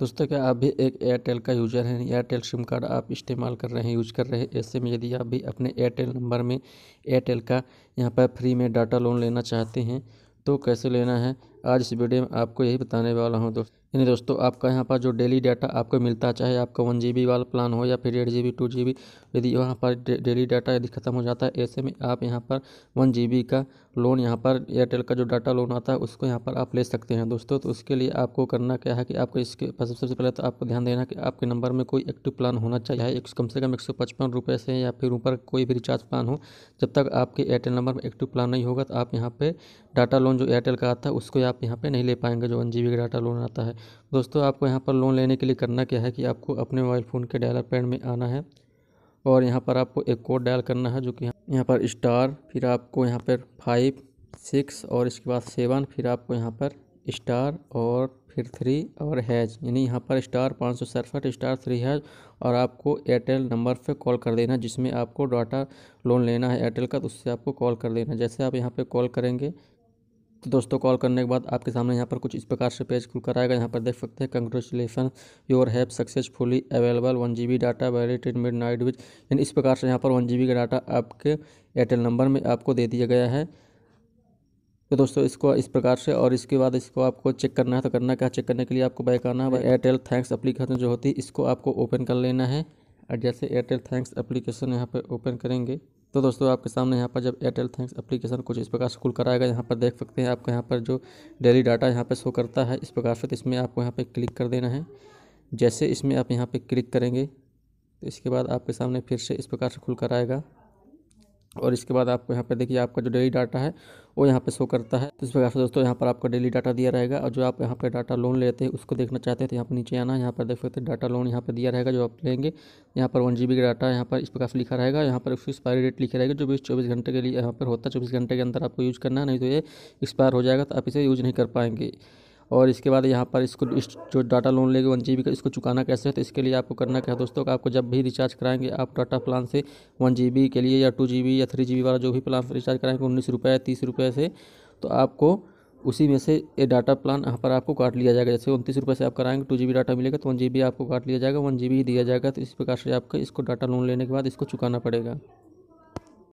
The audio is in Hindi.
दोस्तों क्या आप भी एक एयरटेल का यूज़र हैं एयरटेल सिम कार्ड आप इस्तेमाल कर रहे हैं यूज कर रहे हैं ऐसे में यदि आप भी अपने एयरटेल नंबर में एयरटेल का यहाँ पर फ्री में डाटा लोन लेना चाहते हैं तो कैसे लेना है आज इस वीडियो में आपको यही बताने वाला हूँ दोस्तों यानी दोस्तों आपका यहाँ पर जो डेली डाटा आपको मिलता है चाहे आपका वन जी वाला प्लान हो या फिर eight G B two G B यदि यहाँ पर डेली डाटा यदि खत्म हो जाता है ऐसे में आप यहाँ पर वन जी बी का लोन यहाँ पर एयरटेल का जो डाटा लोन आता है उसको यहाँ पर आप ले सकते हैं दोस्तों तो उसके लिए आपको करना क्या है कि आपको इसके सबसे पहले तो आपको ध्यान देना कि आपके नंबर में कोई एक्टिव प्लान होना चाहिए एक कम से कम एक सौ पचपन रुपये से या फिर ऊपर कोई भी रिचार्ज प्लान हो जब तक आपके एयरटेल नंबर में एक्टिव प्लान नहीं होगा तो आप यहाँ पर डाटा लोन जो एयरटेल का आता है उसको आप यहाँ पे नहीं ले पाएंगे जो वन जी का डाटा लोन आता है दोस्तों आपको यहाँ पर लोन लेने के लिए करना क्या है कि आपको अपने मोबाइल फ़ोन के डायलर पैड में आना है और यहाँ पर आपको एक कोड डायल करना है जो कि यहाँ पर स्टार फिर आपको यहाँ पर फाइव सिक्स और इसके बाद सेवन फिर आपको यहाँ पर स्टार और फिर थ्री और हैज यानी यहाँ पर स्टार पाँच सौ सड़सठ स्टार थ्री हैज और आपको एयरटेल नंबर पे कॉल कर देना जिसमें आपको डाटा लोन लेना है एयरटेल का तो उससे आपको कॉल कर देना जैसे आप यहाँ पे कॉल करेंगे तो दोस्तों कॉल करने के बाद आपके सामने यहाँ पर कुछ इस प्रकार से पेज खुल कर आएगा यहाँ पर देख सकते हैं congratulation your have successfully available one G B data valid midnight which यानी इस प्रकार से यहाँ पर वन जी बी का डाटा आपके एयरटेल नंबर में आपको दे दिया गया है तो दोस्तों इसको इस प्रकार से और इसके बाद इसको आपको चेक करना है तो करना क्या चेक करने के लिए आपको बैक आना है एयरटेल थैंक्स अप्लीकेशन जो होती है इसको आपको ओपन कर लेना है और जैसे एयरटेल थैंक्स अप्लीकेशन यहाँ पर ओपन करेंगे तो दोस्तों आपके सामने यहाँ पर जब एयरटेल थैंक्स एप्लीकेशन कुछ इस प्रकार से खुल कर आएगा यहाँ पर देख सकते हैं आपको यहाँ पर जो डेली डाटा यहाँ पर शो करता है इस प्रकार से तो इसमें आपको यहाँ पर क्लिक कर देना है जैसे इसमें आप यहाँ पर क्लिक करेंगे तो इसके बाद आपके सामने फिर से इस प्रकार से खुल कर आएगा और इसके बाद आपको यहाँ पे देखिए आपका जो डेली डाटा है वो यहाँ पे शो करता है तो इस प्रकार से दोस्तों यहाँ पर आपका डेली डाटा दिया रहेगा और जो आप यहाँ पर डाटा लोन लेते हैं उसको देखना चाहते हैं तो यहाँ पर नीचे आना यहाँ पर देख सकते हैं डाटा लोन यहाँ पर दिया रहेगा जो आप लेंगे यहाँ पर वन जी का डाटा यहाँ पर इस प्रकार से लिखा रहेगा यहाँ पर उसकी एक्सपायरी डेट लिखा रहेगा जो बीस चौबीस घंटे के लिए यहाँ पर होता है चौबीस घंटे के अंदर आपको यूज़ करना है नहीं तो ये एक्सपायर हो जाएगा तो आप इसे यूज़ नहीं कर पाएंगे और इसके बाद यहाँ पर इसको इस जो डाटा लोन लेंगे वन जी का इसको चुकाना कैसे है तो इसके लिए आपको करना क्या है दोस्तों आपको जब भी रिचार्ज कराएंगे आप डाटा प्लान से वन जी के लिए या टू जी या थ्री जी वाला जो भी प्लान रिचार्ज कराएंगे उन्नीस रुपये या तीस रुपये से तो आपको उसी में से ये डाटा प्लान यहाँ पर आपको काट लिया जाएगा जैसे उनतीस रुपये से आप कराएंगे टू जी डाटा मिलेगा तो वन जी आपको काट लिया जाएगा वन जी दिया जाएगा तो इस प्रकार से आपको इसको डाटा लोन लेने के बाद इसको चुकाना पड़ेगा